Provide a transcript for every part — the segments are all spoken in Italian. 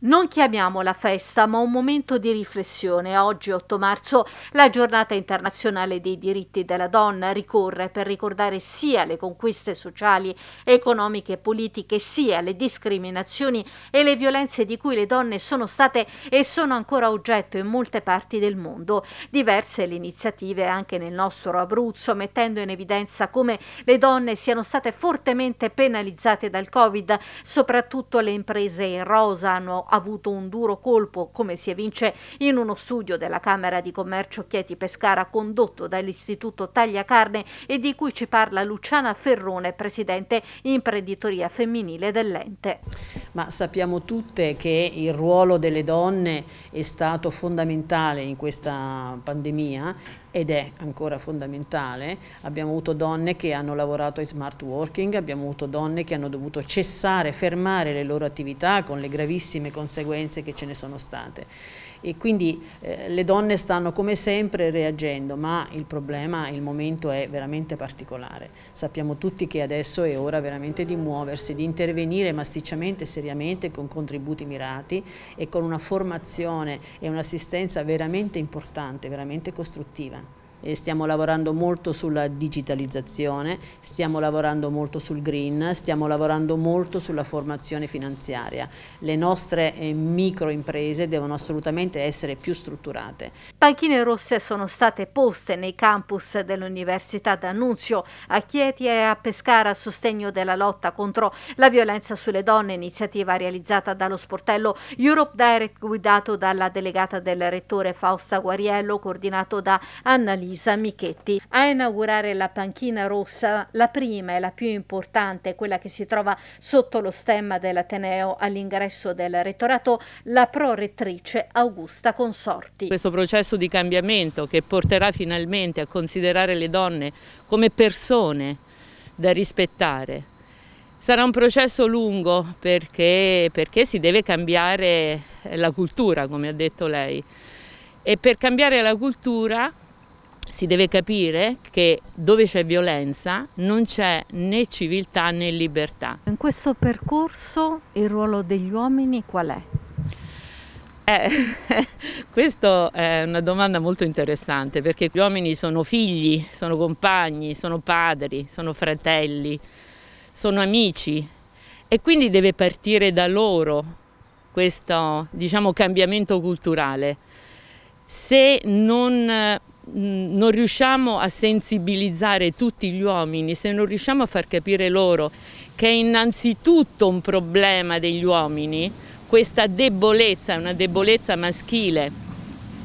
Non chiamiamo la festa, ma un momento di riflessione. Oggi, 8 marzo, la giornata internazionale dei diritti della donna ricorre per ricordare sia le conquiste sociali, economiche e politiche, sia le discriminazioni e le violenze di cui le donne sono state e sono ancora oggetto in molte parti del mondo. Diverse le iniziative anche nel nostro Abruzzo, mettendo in evidenza come le donne siano state fortemente penalizzate dal Covid, soprattutto le imprese in rosa hanno avuto un duro colpo, come si evince in uno studio della Camera di Commercio Chieti Pescara condotto dall'Istituto Tagliacarne e di cui ci parla Luciana Ferrone, presidente imprenditoria femminile dell'ente. Ma sappiamo tutte che il ruolo delle donne è stato fondamentale in questa pandemia ed è ancora fondamentale. Abbiamo avuto donne che hanno lavorato in smart working, abbiamo avuto donne che hanno dovuto cessare, fermare le loro attività con le gravissime conseguenze conseguenze che ce ne sono state. E quindi eh, le donne stanno come sempre reagendo, ma il problema, il momento è veramente particolare. Sappiamo tutti che adesso è ora veramente di muoversi, di intervenire massicciamente, seriamente, con contributi mirati e con una formazione e un'assistenza veramente importante, veramente costruttiva. E stiamo lavorando molto sulla digitalizzazione, stiamo lavorando molto sul green, stiamo lavorando molto sulla formazione finanziaria. Le nostre eh, microimprese devono assolutamente essere più strutturate. Panchine rosse sono state poste nei campus dell'Università d'Annunzio, a Chieti e a Pescara a sostegno della lotta contro la violenza sulle donne, iniziativa realizzata dallo sportello Europe Direct guidato dalla delegata del rettore Fausta Guariello, coordinato da Anna Lì Luisa Michetti. A inaugurare la panchina rossa, la prima e la più importante, quella che si trova sotto lo stemma dell'Ateneo all'ingresso del rettorato, la prorettrice Augusta Consorti. Questo processo di cambiamento che porterà finalmente a considerare le donne come persone da rispettare, Sarà un processo lungo perché, perché, si deve cambiare la cultura, come ha detto lei, e per cambiare la cultura si deve capire che dove c'è violenza non c'è né civiltà né libertà. In questo percorso il ruolo degli uomini qual è? Eh, questa è una domanda molto interessante perché gli uomini sono figli, sono compagni, sono padri, sono fratelli, sono amici e quindi deve partire da loro questo diciamo, cambiamento culturale. Se non non riusciamo a sensibilizzare tutti gli uomini, se non riusciamo a far capire loro che è innanzitutto un problema degli uomini, questa debolezza è una debolezza maschile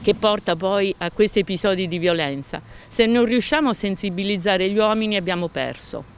che porta poi a questi episodi di violenza. Se non riusciamo a sensibilizzare gli uomini abbiamo perso.